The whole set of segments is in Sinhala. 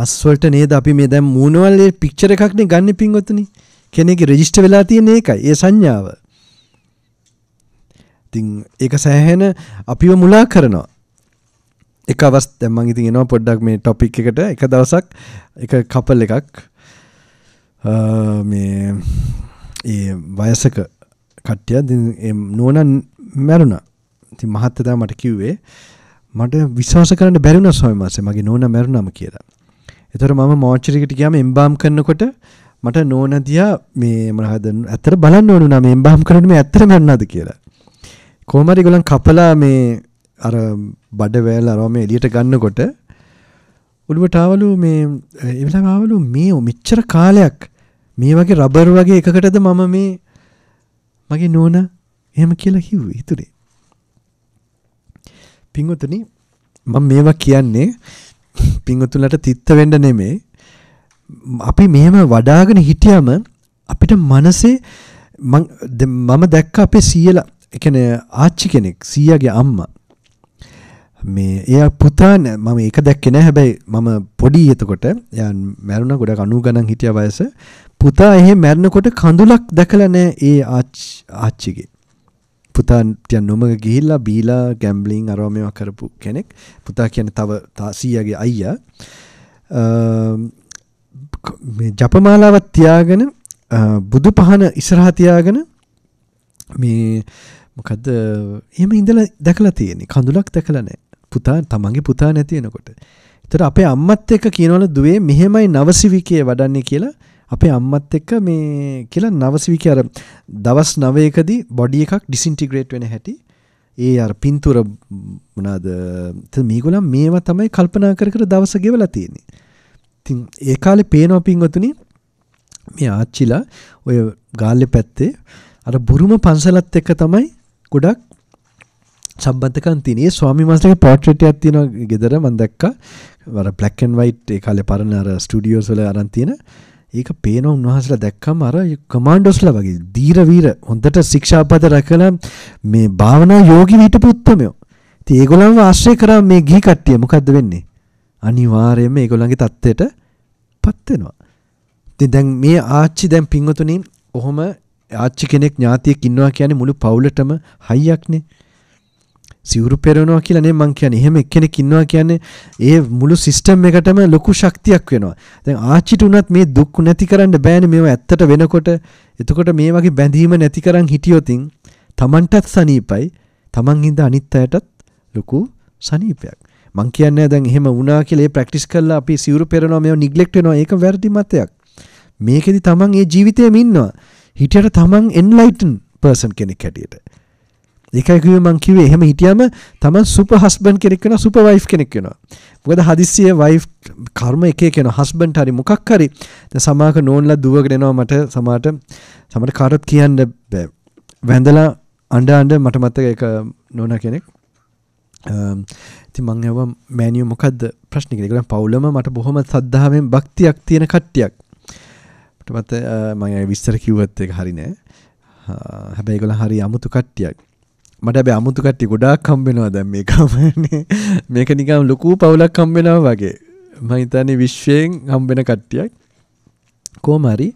මස්වලට නේද අපි මේ දැම් මූුණවල්ලේ පික්චර එකක්නේ ගන්න පින්වතුනි කෙනෙක රෙජිස්ට වෙලා තියෙන එකයි ඒ සංඥාව තිං ඒක සෑහෙන අපිව මුලා කරනවා එක අවස් දැම්මන් ඉතින් එනවා පොඩ්ඩක් මේ ටොපික් එකට එක දවසක් එක කපල් එකක් මේ ඒ වයසක කට්ටිය නුවන මැරුණා ති මහත්තදා මට කිව්වේ මට විශවාස කරන්න බැරිුණ සොයමසේ මගේ නෝන මැරුණම කියලා එතොර මම මෝච්චරිකට ගයාම එම්බාම් කරනකොට මට නෝනදියා මේ මහද ඇතර බලන්න ඕනු නම් එම්බාම් කරනම ඇතර මැන්නාද කියලා. කෝමරි ගොලන් කපලා මේ අර බඩ වැෑල් අරෝම එලියට ගන්නකොට උළුවටාවලු මේ එවලාවලු මේ මෙච්චර කාලයක් මේ වගේ රබර් වගේ එකකටද මම මේ මගේ නෝන එහෙම කියලා හිව් හිතුරේ. පිංගොතන මම මේවා කියන්නේ පිංගුතුලට තිත්ත වෙන්න නෙමේ අපි මෙහෙම වඩාගෙන හිටියම අපිට මනසේ මම දැක්ක අපේ සීයලා එකන ආච්චි කෙනෙක් සීයගේ අම්මා මේ එය පුතාන මම ඒක දැක්කේ නැහැ හැබැයි මම පොඩි එතකොට යා මැරුණා ගොඩක් 90 ගණන් හිටිය වයස පුතා එහෙ මැරෙනකොට කඳුලක් දැකලා නැහැ ඒ ආච්චිගේ පුතා තියන් නොමග ගිහිල්ලා බීලා ගැම්බලිින් අරෝමයක් කරපු කෙනෙක් පුතා කියන තව තාසීයගේ අයිය ජපමාලාවත් තියාගෙන බුදු පහන ඉස්රහතියාගෙන මේ මොකද එම ඉඳල දැකලා තියෙන්නේ කඳුලක් දැකලනෑ පුතා තමන්ගේ පුතා නැතියෙනකොට තර අපේ අම්මත් එක කියනවල දුවේ මෙහෙමයි නවසිවිකය වඩන්නේ කියලා අපේ අම්මත් එක්ක මේ කියලා නවසවික අර දවස් 9කදී බොඩි එකක් ඩිසින්ටිග්‍රේට් වෙන හැටි ඒ අර පින්තූර මොනවාද මේගොල්ලන් මේවා තමයි කල්පනා කර කර දවස ගෙවලා තියෙන්නේ. ඉතින් ඒ කාලේ පේනවා පින්වතුනි මේ ආච්චිලා ඔය ගාල්ලේ පැත්තේ අර බුරුම පන්සලත් එක්ක තමයි ගොඩක් සම්බන්ධකම් තියෙන. ඒ ස්වාමීන් වහන්සේගේ පෝට්‍රේට් එකක් තියෙනවා ගෙදර මම දැක්කා. අර බ්ලැක් ඇන්ඩ් වයිට් ඒ කාලේ පරණ අර ස්ටුඩියෝස් වල අරන් තියෙන. ඒක පේන උන්වහසලා දැක්කම අර කමාන්ඩෝස්ලා වගේ දීර වීර හොඳට ශික්ෂාපද රැකලා මේ භාවනා යෝගි වීටපු උත්තමයෝ. ඉතින් ඒගොල්ලන්ව ආශ්‍රය කරා මේ ගිහි කට්ටිය මොකද්ද වෙන්නේ? අනිවාර්යයෙන්ම ඒගොල්ලන්ගේ தත්ත්වයට පත් වෙනවා. ඉතින් දැන් මේ ආච්චි දැන් පින්වතුනි ඔහොම ආච්චි කෙනෙක් ඥාතියෙක් ඉන්නවා කියන්නේ මුළු පවුලටම හයියක්නේ. සිවුරු පෙරනවා කියලනේ මං කියන්නේ එහෙම එක්කෙනෙක් ඉන්නවා කියන්නේ ඒ මුළු සිස්ටම් එකටම ලොකු ශක්තියක් වෙනවා. දැන් ආච්චිට උනත් මේ දුක් නැති කරන්න බෑනේ මේවා ඇත්තට වෙනකොට. එතකොට මේ වගේ බැඳීම නැති කරන් හිටියොතින් Tamanටත් සනීපයි. Taman හින්දා අනිත් අයටත් ලොකු සනීපයක්. මං කියන්නේ දැන් එහෙම වුණා කියලා ඒ ප්‍රැක්ටිස් කරලා අපි සිවුරු පෙරනවා මේව නිග්ලෙක්ට් වෙනවා ඒක වැරදි මතයක්. මේකෙදි Taman ඒ ජීවිතේම ඉන්නවා. හිටියට Taman enlightened person කෙනෙක් හැටියට. ඒකයි කිව්වේ මං කිව්වේ එහෙම හිටියම තමන් සුපර් හස්බන්ඩ් කෙනෙක් වෙනවා සුපර් වයිෆ් කෙනෙක් වෙනවා. මොකද හදිස්සියේ වයිෆ් කර්ම එක එක වෙනවා හස්බන්ඩ් හරි මොකක් හරි දැන් සමාක නෝන්ලා දුවගෙන එනවා මට සමාට සමහර කාටත් කියන්න බෑ. වැඳලා අඬ අඬ මට මතක ඒක නෝනා කෙනෙක්. ඉතින් මං ඇහුවා මෑනියු මොකද්ද ප්‍රශ්නේ කියලා. පවුලම මට බොහොම සද්ධාවෙන් භක්තියක් තියෙන කට්ටියක්. මට මත මම විස්තර කිව්වත් ඒක හරි නෑ. හැබැයි ඒගොල්ලන් හරි අමුතු කට්ටියක්. මට බැ අමුතු කට්ටි ගොඩාක් කම්බෙනවා දැම් මේ කමන්නේ මේක නිකම් ලොකූ පවුලක් කම්බෙනවා වගේ මහිතන්නේ විශ්වයෙන් හම්බෙන කට්ටියක් කෝමරි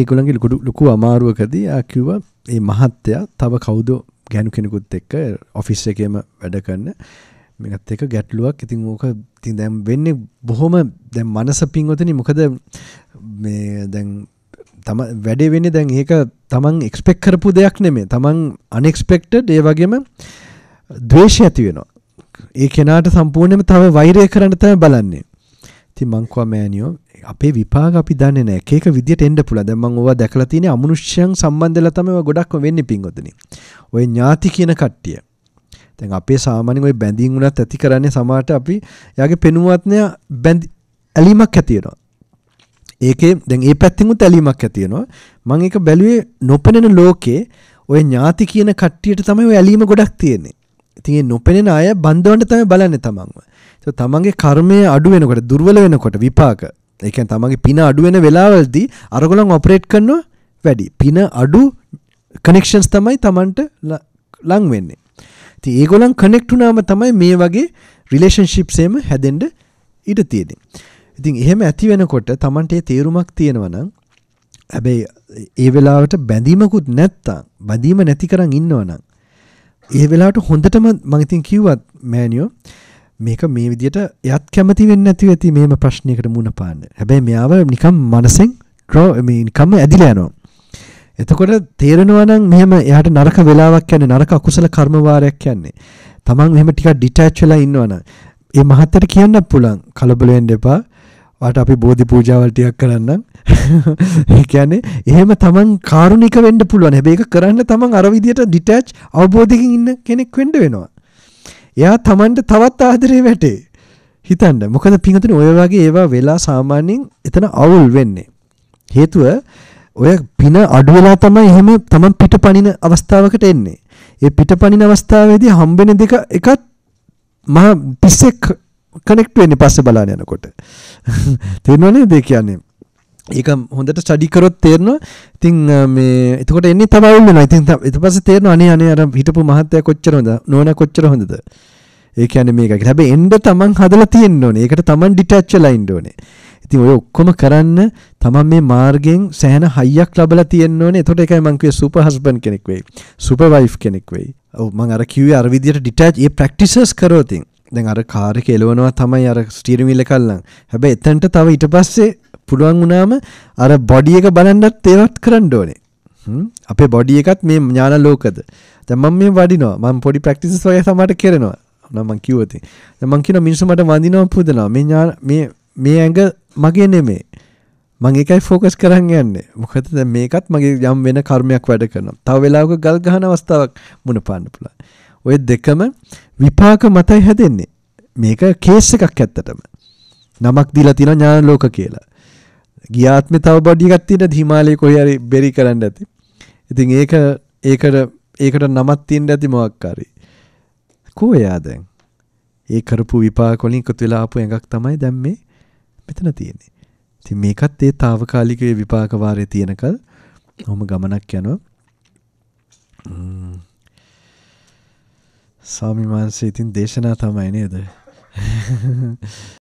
ඒගොළන්ගේ ලොකුඩු ලොකු අමාරුවකදී ආකිව්ව ඒ මහත්තයා තව කවුද ගැනු කෙනෙකුත් එක්ක ඔෆිස් එකේම වැඩ කරන්න මේත් එක ගැටලුවක් ඉතින් ඕක ඉතින් දැම් වෙන්නේ බොහොම දැම් මනස පින්වතනි මොකද මේ දැන් තම වැඩෙවෙනි දැන් ඒක තමන් එක්ස්පෙක් කරපු දෙයක් නෙමේ තමන් අනෙක්ස්පෙක්ටඩ් ඒ වගේම දවේශය ඇති වෙනවා ඒ කෙනාට සම්පූර්ණයම තව වෛරය කරන්න තම බලන්නේ ති මංකවා මෑනියෝ අපේ විපාග අපි දන්න නෑ ඒක විදිට එන්ඩ පුල දැමං ඔවා දැකල තින අමනුෂ්‍යයන් සම්බන්ධල තම ගොඩක් වෙන්න පින්ගොතන ඔය ඥාති කියන කට්ටිය තැන් අපේ සාමානය ඔය බැඳින් වුණත් ඇති කරන්නේ සමාට අපි යගේ පෙනුවත්නය බැඳ ඇලිමක් ඇතියෙනවා ඒකේ දැන් ඒ පැත්තෙන් උත් ඇලීමක් ඇති වෙනවා. මම ඒක බැලුවේ නොපෙනෙන ලෝකේ ඔය ඥාති කියන කට්ටියට තමයි ඔය ඇලීම ගොඩක් තියෙන්නේ. ඉතින් ඒ නොපෙනෙන අය බන්ධවන්න තමයි බලන්නේ තමන්ව. ඒක තමන්ගේ කර්මය අඩු වෙනකොට දුර්වල වෙනකොට විපාක. ඒ කියන්නේ තමන්ගේ පින අඩු වෙන වෙලාවවලදී අරගලන් ඔපරේට් කරනවා වැඩි. පින අඩු කනෙක්ෂන්ස් තමයි තමන්ට ලඟ වෙන්නේ. ඉතින් ඒගොල්ලන් කනෙක්ට් වුණාම තමයි මේ වගේ රිලේෂන්ෂිප්ස් එහෙම හැදෙන්න ඉඩ තියෙන්නේ. ඉතින් එහෙම ඇති වෙනකොට Tamanට තේරුමක් තියෙනවනම් හැබැයි ඒ වෙලාවට බැඳීමකුත් නැත්තම් බැඳීම නැති කරන් ඉන්නවනම් ඒ වෙලාවට හොඳටම මම ඉතින් කිව්වත් මෑනියෝ මේක මේ විදිහට එයත් කැමති වෙන්නේ නැති වෙති මේම ප්‍රශ්නයකට මුහුණ පාන්න. හැබැයි මෙයාව නිකම් මනසෙන් ඩ්‍රෝ මේ නිකම්ම ඇදිලා යනවා. එතකොට තේරෙනවා නම් මෙහෙම එයාට නරක වෙලාවක් යන්නේ නරක අකුසල කර්ම වාරයක් යන්නේ. Taman මෙහෙම ටිකක් ඩිටැච් වෙලා ඉන්නවනම් ඒ මහත්තයට කියන්නත් පුළුවන් කලබල වෙන්න එපා. වාට අපි බෝධි පූජාවල් ටිකක් කරන්නම්. ඒ කියන්නේ එහෙම තමන් කාරුණික වෙන්න පුළුවන්. හැබැයි ඒක කරන්න තමන් අර විදියට ඩිටැච් අවබෝධයෙන් ඉන්න කෙනෙක් වෙන්න වෙනවා. එයා තමන්ට තවත් ආදරේ වැටේ. හිතන්න. මොකද පිංගුතුනි ඔය වගේ ඒවා වෙලා සාමාන්‍යයෙන් එතන අවුල් වෙන්නේ. හේතුව ඔය පින අඩු වෙලා තමයි එහෙම තමන් පිටපණින අවස්ථාවකට එන්නේ. ඒ පිටපණින අවස්ථාවේදී හම්බෙන දෙක එකත් මහා 31 කනෙක්ට් වෙන්නේ පස්සේ බලන්න යනකොට. තේරෙනවනේ ඒ කියන්නේ. ඒක හොඳට ස්ටඩි කරොත් තේරෙනවා. ඉතින් මේ එතකොට එන්නේ තමයි වෙනවා. ඉතින් ඊට පස්සේ තේරෙනවා අනේ අනේ අර හිටපු මහත්තයා කොච්චර හොඳ නෝනා කොච්චර හොඳද. ඒ කියන්නේ මේක. හැබැයි එන්න තමන් හදලා තියෙන්න ඕනේ. ඒකට තමන් ඩිටැච් වෙලා ඉන්න ඕනේ. ඉතින් ඔය ඔක්කොම කරන්න තමන් මේ මාර්ගෙන් සෑහෙන හයියක් ලැබලා තියෙන්න ඕනේ. එතකොට ඒකයි මං කිව්වේ සුපර් හස්බන්ඩ් කෙනෙක් වෙයි. සුපර් වයිෆ් කෙනෙක් වෙයි. ඔව් මං අර කිව්වේ අර විදියට ඩිටැච් ඒ ප්‍රැක්ටිසර්ස් කරෝතින්. දැන් අර කාර් එක එලවනවා තමයි අර ස්ටියරින් වීල් එකල්ලන්. හැබැයි එතනට තව ඊට පස්සේ පුළුවන් වුණාම අර බොඩි එක බලන්නත් ඒවත් කරන්න ඕනේ. අපේ බොඩි එකත් මේ ඥාන ලෝකද. දැන් මම මේ වඩිනවා. මම පොඩි ප්‍රැක්ටිසස් වගේ සමහරට කරනවා. නම් මං කිව්වති. දැන් මං කියන මිනිස්සු මට වඳිනවා පුදනවා. මේ ඥාන මේ මේ ඇඟ මගේ නෙමෙයි. මං එකයි ෆෝකස් කරන්න යන්නේ. මොකද දැන් මේකත් මගේ යම් වෙන කර්මයක් වැඩ කරනවා. තව වෙලාවක ගල් ගහන අවස්ථාවක් මුණ පාන්න පුළුවන්. ඔය දෙකම විපාක මතයි හැදෙන්නේ. මේක කේස් එකක් ඇත්තටම. නමක් දීලා තියෙනවා ඥාන ලෝක කියලා. ගියාත්මේ තව බඩිය එකක් තියෙන හිමාලයේ කොහේ හරි බෙරි කරන්න ඇති. ඉතින් ඒක ඒකට ඒකට නමක් තියෙන්න ඇති මොකක් හරි. කෝ එයා දැන්? ඒ කරපු විපාක වලින් එකතු වෙලා ආපු එකක් තමයි දැන් මේ මෙතන තියෙන්නේ. ඉතින් මේකත් ඒ తాවකාලික විපාක වාරයේ තියෙනකල් ඔහොම ගමනක් යනවා. ස්වාමිමාංශය ඉතින් දේශනා තමයි නේද